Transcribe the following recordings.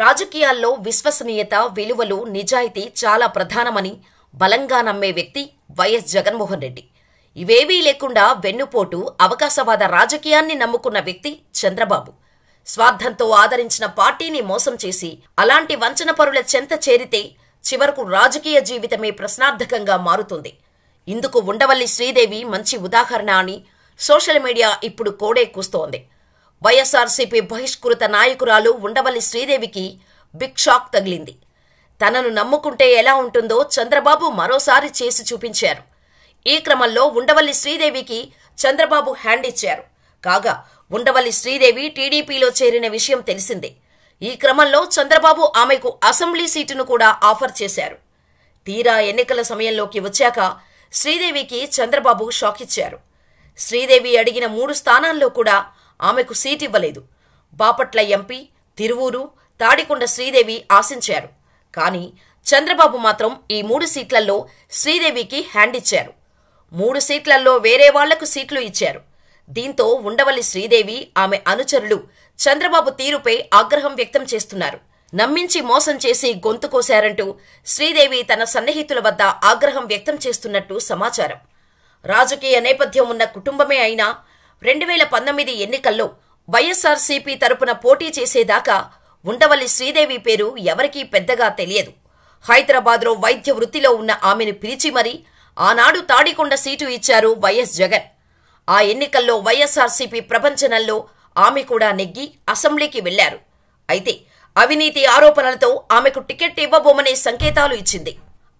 రాజకీయాల్లో విశ్వసనీయత విలువలు నిజాయితీ చాలా ప్రధానమని బలంగా నమ్మే వ్యక్తి వైఎస్ జగన్మోహన్ రెడ్డి ఇవేవీ లేకుండా వెన్నుపోటు అవకాశవాద రాజకీయాన్ని నమ్ముకున్న వ్యక్తి చంద్రబాబు స్వార్థంతో ఆదరించిన పార్టీని మోసం చేసి అలాంటి వంచన పరుల చెంత చేరితే చివరకు రాజకీయ జీవితమే ప్రశ్నార్థకంగా మారుతుంది ఇందుకు ఉండవల్లి శ్రీదేవి మంచి ఉదాహరణ అని సోషల్ మీడియా ఇప్పుడు కోడే కూస్తోంది వైఎస్ఆర్సీపీ బహిష్కృత నాయకురాలు ఉండవల్లి శ్రీదేవికి బిగ్ షాక్ తగిలింది తనను నమ్ముకుంటే ఎలా ఉంటుందో చంద్రబాబు మరోసారి చేసి చూపించారు ఈ క్రమంలో ఉండవల్లి శ్రీదేవికి చంద్రబాబు హ్యాండ్ ఇచ్చారు కాగా ఉండవల్లి శ్రీదేవి టీడీపీలో చేరిన విషయం తెలిసిందే ఈ క్రమంలో చంద్రబాబు ఆమెకు అసెంబ్లీ సీటును కూడా ఆఫర్ చేశారు తీరా ఎన్నికల సమయంలోకి వచ్చాక శ్రీదేవికి చంద్రబాబు షాకిచ్చారు శ్రీదేవి అడిగిన మూడు స్థానాల్లో కూడా ఆమెకు సీట్ ఇవ్వలేదు బాపట్ల ఎంపీ తిరువూరు తాడికొండ శ్రీదేవి ఆశించారు కానీ చంద్రబాబు మాత్రం ఈ మూడు సీట్లలో శ్రీదేవికి హ్యాండ్ ఇచ్చారు మూడు సీట్లలో వేరే వాళ్లకు సీట్లు ఇచ్చారు దీంతో ఉండవల్లి శ్రీదేవి ఆమె అనుచరులు చంద్రబాబు తీరుపై ఆగ్రహం వ్యక్తం చేస్తున్నారు నమ్మించి మోసం చేసి గొంతు కోశారంటూ శ్రీదేవి తన సన్నిహితుల వద్ద ఆగ్రహం వ్యక్తం చేస్తున్నట్టు సమాచారం రాజకీయ నేపథ్యం ఉన్న కుటుంబమే అయినా రెండు వేల పంతొమ్మిది ఎన్నికల్లో వైఎస్ఆర్సీపీ తరపున పోటీ చేసేదాకా ఉండవల్లి శ్రీదేవి పేరు ఎవరికీ పెద్దగా తెలియదు హైదరాబాద్లో వైద్య వృత్తిలో ఉన్న ఆమెను పిలిచి మరీ ఆనాడు తాడికొండ సీటు ఇచ్చారు వైఎస్ జగన్ ఆ ఎన్నికల్లో వైఎస్ఆర్సీపీ ప్రపంచనంలో ఆమె కూడా నెగ్గి అసెంబ్లీకి వెళ్లారు అయితే అవినీతి ఆరోపణలతో ఆమెకు టికెట్ ఇవ్వబోమనే సంకేతాలు ఇచ్చింది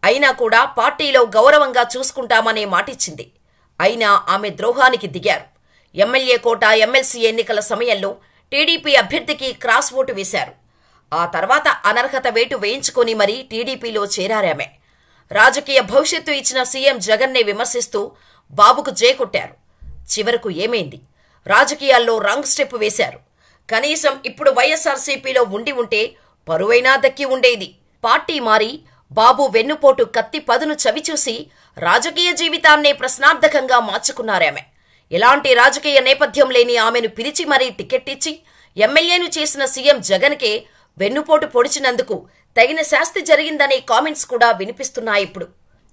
అయినా కూడా పార్టీలో గౌరవంగా చూసుకుంటామనే మాటిచ్చింది అయినా ఆమె ద్రోహానికి దిగారు ఎమ్మెల్యే కోట ఎమ్మెల్సీ ఎన్నికల సమయంలో టీడీపీ అభ్యర్థికి క్రాస్ ఓటు వేశారు ఆ తర్వాత అనర్హత వేటు వేయించుకొని మరీ టీడీపీలో చేరారామె రాజకీయ భవిష్యత్తు ఇచ్చిన సీఎం జగన్నే విమర్శిస్తూ బాబుకు జేకొట్టారు చివరకు ఏమైంది రాజకీయాల్లో రాంగ్ స్టెప్ వేశారు కనీసం ఇప్పుడు వైఎస్ఆర్సీపీలో ఉండి ఉంటే పరువైనా దక్కి ఉండేది పార్టీ మారి బాబు వెన్నుపోటు కత్తి పదును చవిచూసి రాజకీయ జీవితాన్నే ప్రశ్నార్థకంగా మార్చుకున్నారామె ఎలాంటి రాజకీయ నేపథ్యం లేని ఆమెను పిలిచి మరీ టికెట్ ఇచ్చి ఎమ్మెల్యేను చేసిన సీఎం జగన్కే వెన్నుపోటు పొడిచినందుకు తగిన శాస్తి జరిగిందనే కామెంట్స్ కూడా వినిపిస్తున్నాయి ఇప్పుడు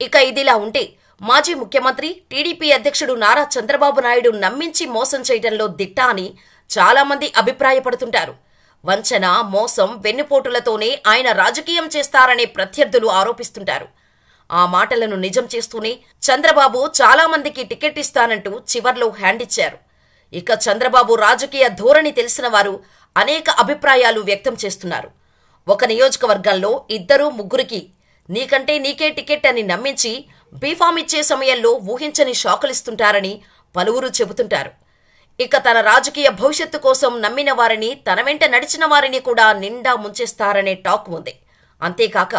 ఇక ఇదిలా ఉంటే మాజీ ముఖ్యమంత్రి టీడీపీ అధ్యక్షుడు నారా చంద్రబాబు నాయుడు నమ్మించి మోసం చేయడంలో దిట్ట అని చాలామంది అభిప్రాయపడుతుంటారు వంచన మోసం వెన్నుపోటులతోనే ఆయన రాజకీయం చేస్తారనే ప్రత్యర్థులు ఆరోపిస్తుంటారు ఆ మాటలను నిజం చేస్తూనే చంద్రబాబు చాలా మందికి టికెట్ ఇస్తానంటూ చివర్లో హ్యాండ్ ఇచ్చారు ఇక చంద్రబాబు రాజకీయ ధోరణి తెలిసిన వారు అనేక అభిప్రాయాలు వ్యక్తం చేస్తున్నారు ఒక నియోజకవర్గంలో ఇద్దరు ముగ్గురికి నీకంటే నీకే టికెట్ అని నమ్మించి బీఫామ్ ఇచ్చే సమయంలో ఊహించని షాకులిస్తుంటారని పలువురు చెబుతుంటారు ఇక తన రాజకీయ భవిష్యత్తు కోసం నమ్మిన వారిని తన వెంట నడిచిన వారిని కూడా నిండా ముంచేస్తారనే టాక్ ఉంది అంతేకాక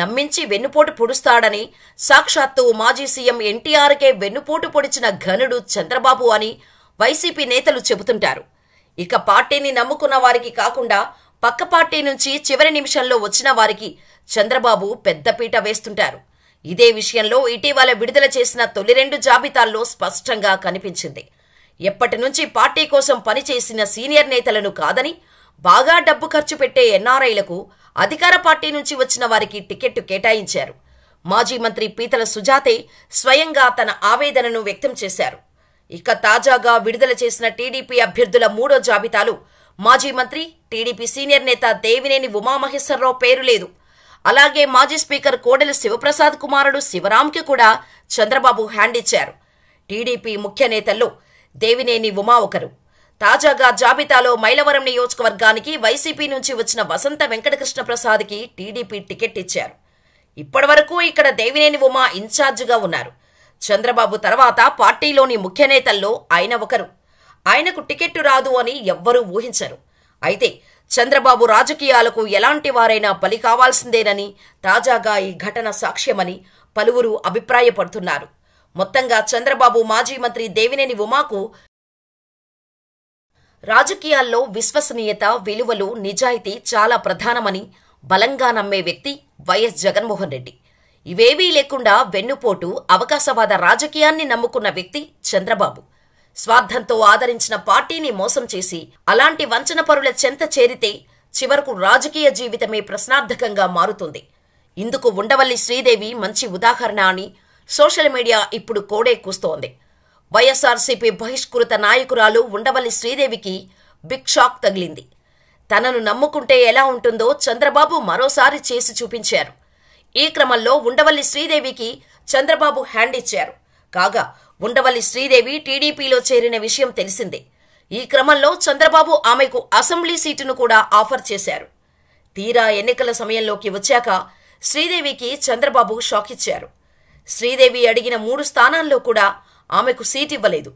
నమ్మించి వెన్నుపోటు పొడుస్తాడని సాక్షాత్తు మాజీ సీఎం ఎన్టీఆర్కే వెన్నుపోటు పొడిచిన ఘనుడు చంద్రబాబు అని వైసీపీ నేతలు చెబుతుంటారు ఇక పార్టీని నమ్ముకున్న వారికి కాకుండా పక్క పార్టీ నుంచి చివరి నిమిషంలో వచ్చిన వారికి చంద్రబాబు పెద్దపీట వేస్తుంటారు ఇదే విషయంలో ఇటీవల విడుదల చేసిన తొలి రెండు జాబితాల్లో స్పష్టంగా కనిపించింది ఎప్పటి నుంచి పార్టీ కోసం పనిచేసిన సీనియర్ నేతలను కాదని బాగా డబ్బు ఖర్చు పెట్టే ఎన్ఆర్ఐలకు అధికార పార్టీ నుంచి వచ్చిన వారికి టికెట్టు కేటాయించారు మాజీ మంత్రి పీతల సుజాతే స్వయంగా తన ఆవేదనను వ్యక్తం చేశారు ఇక తాజాగా విడుదల చేసిన టీడీపీ అభ్యర్థుల మూడో జాబితాలు మాజీ మంత్రి టీడీపీ సీనియర్ నేత దేవినేని ఉమామహేశ్వరరావు పేరు లేదు అలాగే మాజీ స్పీకర్ కోడెల శివప్రసాద్ కుమారుడు శివరాంకి కూడా చంద్రబాబు హ్యాండిచ్చారు టీడీపీ ముఖ్య నేతల్లో దేవినేని ఉమా ఒకరు తాజాగా జాబితాలో మైలవరం నియోజకవర్గానికి వైసీపీ నుంచి వచ్చిన వసంత వెంకటకృష్ణ ప్రసాద్కి టీడీపీ టికెట్ ఇచ్చారు ఇప్పటివరకు ఇక్కడ దేవినేని ఉమా ఇన్ఛార్జిగా ఉన్నారు చంద్రబాబు తర్వాత పార్టీలోని ముఖ్య నేతల్లో ఆయన ఒకరు ఆయనకు టికెట్ రాదు అని ఎవ్వరూ ఊహించరు అయితే చంద్రబాబు రాజకీయాలకు ఎలాంటి వారైనా బలి కావాల్సిందేనని తాజాగా ఈ ఘటన సాక్ష్యమని పలువురు అభిప్రాయపడుతున్నారు మొత్తంగా చంద్రబాబు మాజీ మంత్రి దేవినేని ఉమాకు రాజకీయాల్లో విశ్వసనీయత విలువలు నిజాయితీ చాలా ప్రధానమని బలంగా నమ్మే వ్యక్తి వైఎస్ జగన్మోహన్ రెడ్డి ఇవేవీ లేకుండా వెన్నుపోటు అవకాశవాద రాజకీయాన్ని నమ్ముకున్న వ్యక్తి చంద్రబాబు స్వార్థంతో ఆదరించిన పార్టీని మోసం చేసి అలాంటి వంచన పరుల చెంత చేరితే చివరకు రాజకీయ జీవితమే ప్రశ్నార్థకంగా మారుతుంది ఇందుకు ఉండవల్లి శ్రీదేవి మంచి ఉదాహరణ అని సోషల్ మీడియా ఇప్పుడు కోడే కూస్తోంది వైఎస్ఆర్సీపీ బహిష్కృత నాయకురాలు ఉండవల్లి శ్రీదేవికి బిగ్ షాక్ తగిలింది తనను నమ్ముకుంటే ఎలా ఉంటుందో చంద్రబాబు మరోసారి చేసి చూపించారు ఈ క్రమంలో ఉండవల్లి శ్రీదేవికి చంద్రబాబు హ్యాండ్ ఇచ్చారు కాగా ఉండవల్లి శ్రీదేవి టీడీపీలో చేరిన విషయం తెలిసిందే ఈ క్రమంలో చంద్రబాబు ఆమెకు అసెంబ్లీ సీటును కూడా ఆఫర్ చేశారు తీరా ఎన్నికల సమయంలోకి వచ్చాక శ్రీదేవికి చంద్రబాబు షాకిచ్చారు శ్రీదేవి అడిగిన మూడు స్థానాల్లో కూడా ఆమెకు సీట్ ఇవ్వలేదు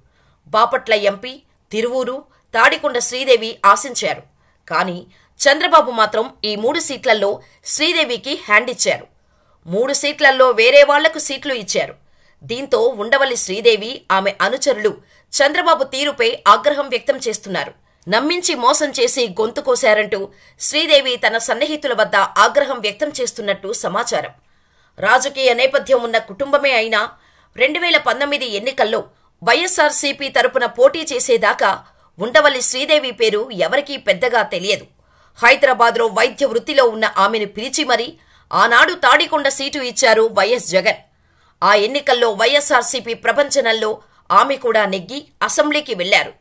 బాపట్ల ఎంపీ తిరువూరు తాడికొండ శ్రీదేవి ఆశించారు కానీ చంద్రబాబు మాత్రం ఈ మూడు సీట్లలో శ్రీదేవికి హ్యాండ్ ఇచ్చారు మూడు సీట్లలో వేరే వాళ్లకు సీట్లు ఇచ్చారు దీంతో ఉండవల్లి శ్రీదేవి ఆమె అనుచరులు చంద్రబాబు తీరుపై ఆగ్రహం వ్యక్తం చేస్తున్నారు నమ్మించి మోసం చేసి గొంతు కోశారంటూ శ్రీదేవి తన సన్నిహితుల వద్ద ఆగ్రహం వ్యక్తం చేస్తున్నట్టు సమాచారం రాజకీయ నేపథ్యం ఉన్న కుటుంబమే అయినా రెండు వేల పంతొమ్మిది ఎన్నికల్లో వైఎస్ఆర్సీపీ తరపున పోటీ చేసేదాకా ఉండవల్లి శ్రీదేవి పేరు ఎవరికీ పెద్దగా తెలియదు హైదరాబాద్లో వైద్య వృత్తిలో ఉన్న ఆమెను పిలిచి మరీ ఆనాడు తాడికొండ సీటు ఇచ్చారు వైఎస్ జగన్ ఆ ఎన్నికల్లో వైఎస్ఆర్సీపీ ప్రపంచనంలో ఆమె కూడా నెగ్గి అసెంబ్లీకి వెళ్లారు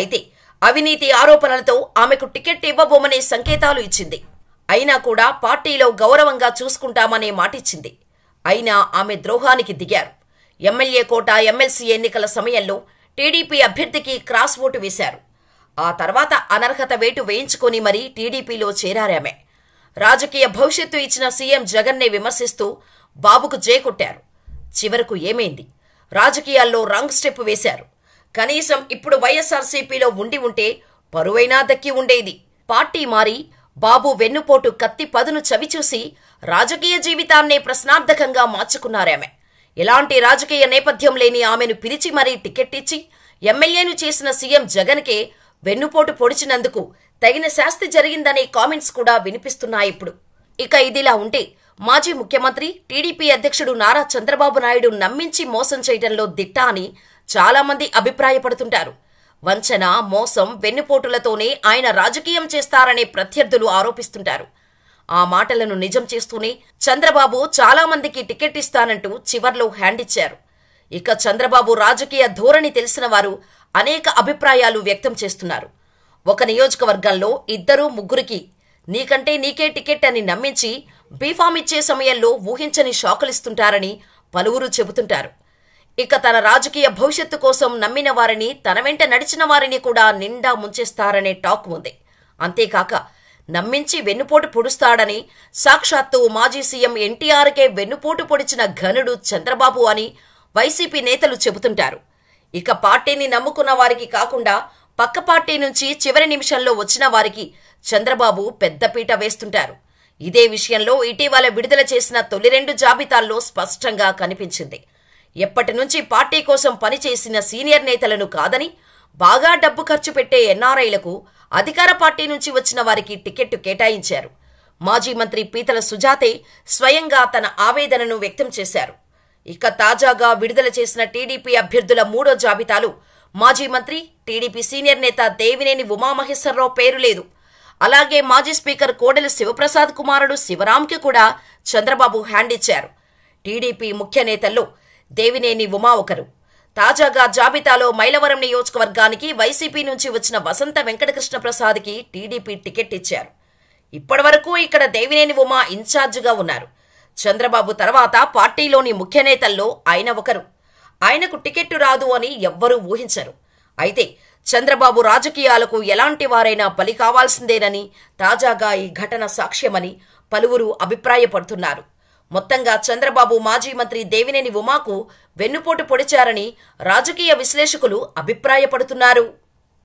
అయితే అవినీతి ఆరోపణలతో ఆమెకు టికెట్ ఇవ్వబోమనే సంకేతాలు ఇచ్చింది అయినా కూడా పార్టీలో గౌరవంగా చూసుకుంటామనే మాటిచ్చింది అయినా ఆమె ద్రోహానికి దిగారు ఎమ్మెల్యే కోట ఎమ్మెల్సీ ఎన్నికల సమయంలో టీడీపీ అభ్యర్థికి క్రాస్ ఓటు వేశారు ఆ తర్వాత అనర్హత వేటు వేయించుకొని మరీ టీడీపీలో చేరారామె రాజకీయ భవిష్యత్తు ఇచ్చిన సీఎం జగన్నే విమర్శిస్తూ బాబుకు జేకొట్టారు చివరకు ఏమైంది రాజకీయాల్లో రాంగ్ స్టెప్ వేశారు కనీసం ఇప్పుడు వైఎస్ఆర్సీపీలో ఉండి ఉంటే పరువైనా దక్కి ఉండేది పార్టీ మారి బాబు వెన్నుపోటు కత్తి పదును చవిచూసి రాజకీయ జీవితాన్నే ప్రశ్నార్థకంగా మార్చుకున్నారామె ఎలాంటి రాజకీయ నేపథ్యం లేని ఆమెను పిలిచి మరీ టికెట్ ఇచ్చి ఎమ్మెల్యేను చేసిన సీఎం జగన్కే వెన్నుపోటు పొడిచినందుకు తగిన శాస్తి జరిగిందనే కామెంట్స్ కూడా వినిపిస్తున్నాయి ఇప్పుడు ఇక ఇదిలా ఉంటే మాజీ ముఖ్యమంత్రి టీడీపీ అధ్యక్షుడు నారా చంద్రబాబు నాయుడు నమ్మించి మోసం చేయడంలో దిట్ట అని చాలామంది అభిప్రాయపడుతుంటారు వంచన మోసం వెన్నుపోటులతోనే ఆయన రాజకీయం చేస్తారనే ప్రత్యర్థులు ఆరోపిస్తుంటారు ఆ మాటలను నిజం చేస్తూనే చంద్రబాబు చాలా మందికి టికెట్ ఇస్తానంటూ చివర్లో హ్యాండ్ ఇచ్చారు ఇక చంద్రబాబు రాజకీయ ధోరణి తెలిసిన వారు అనేక అభిప్రాయాలు వ్యక్తం చేస్తున్నారు ఒక నియోజకవర్గంలో ఇద్దరు ముగ్గురికి నీకంటే నీకే టికెట్ అని నమ్మించి బీఫామ్ ఇచ్చే సమయంలో ఊహించని షాకులిస్తుంటారని పలువురు చెబుతుంటారు ఇక తన రాజకీయ భవిష్యత్తు కోసం నమ్మిన వారిని తన వెంట నడిచిన వారిని కూడా నిండా ముంచేస్తారనే టాక్ ఉంది అంతేకాక నమ్మించి వెన్నుపోటు పొడుస్తాడని సాక్షాత్తు మాజీ సీఎం ఎన్టీఆర్కే వెన్నుపోటు పొడిచిన ఘనుడు చంద్రబాబు అని వైసీపీ నేతలు చెబుతుంటారు ఇక పార్టీని నమ్ముకున్న వారికి కాకుండా పక్క పార్టీ నుంచి చివరి నిమిషంలో వచ్చిన వారికి చంద్రబాబు పెద్దపీట వేస్తుంటారు ఇదే విషయంలో ఇటీవల విడుదల చేసిన తొలి రెండు జాబితాల్లో స్పష్టంగా కనిపించింది ఎప్పటి నుంచి పార్టీ కోసం పనిచేసిన సీనియర్ నేతలను కాదని బాగా డబ్బు ఖర్చు పెట్టే ఎన్ఆర్ఐలకు అధికార పార్టీ నుంచి వచ్చిన వారికి టికెట్టు కేటాయించారు మాజీ మంత్రి పీతల సుజాతే స్వయంగా తన ఆవేదనను వ్యక్తం చేశారు ఇక తాజాగా విడుదల చేసిన టీడీపీ అభ్యర్థుల మూడో జాబితాలో మాజీ మంత్రి టీడీపీ సీనియర్ నేత దేవినేని ఉమామహేశ్వరరావు పేరు లేదు అలాగే మాజీ స్పీకర్ కోడెల శివప్రసాద్ కుమారుడు శివరాంకి కూడా చంద్రబాబు హ్యాండిచ్చారు ఇచ్చారు టీడీపీ ముఖ్య నేతల్లో దేవినేని ఉమా ఒకరు తాజాగా జాబితాలో మైలవరం నియోజకవర్గానికి వైసీపీ నుంచి వచ్చిన వసంత వెంకటకృష్ణ ప్రసాద్కి టీడీపీ టికెట్ ఇచ్చారు ఇప్పటివరకు ఇక్కడ దేవినేని ఉమా ఇన్ఛార్జిగా ఉన్నారు చంద్రబాబు తర్వాత పార్టీలోని ముఖ్య నేతల్లో ఆయన ఒకరు ఆయనకు టికెట్టు రాదు అని ఎవ్వరూ ఊహించరు అయితే చంద్రబాబు రాజకీయాలకు ఎలాంటి వారైనా బలి కావాల్సిందేనని తాజాగా ఈ ఘటన సాక్ష్యమని పలువురు అభిప్రాయపడుతున్నారు మొత్తంగా చంద్రబాబు మాజీ మంత్రి దేవినేని ఉమాకు వెన్నుపోటు పొడిచారని రాజకీయ విశ్లేషకులు అభిప్రాయపడుతున్నారు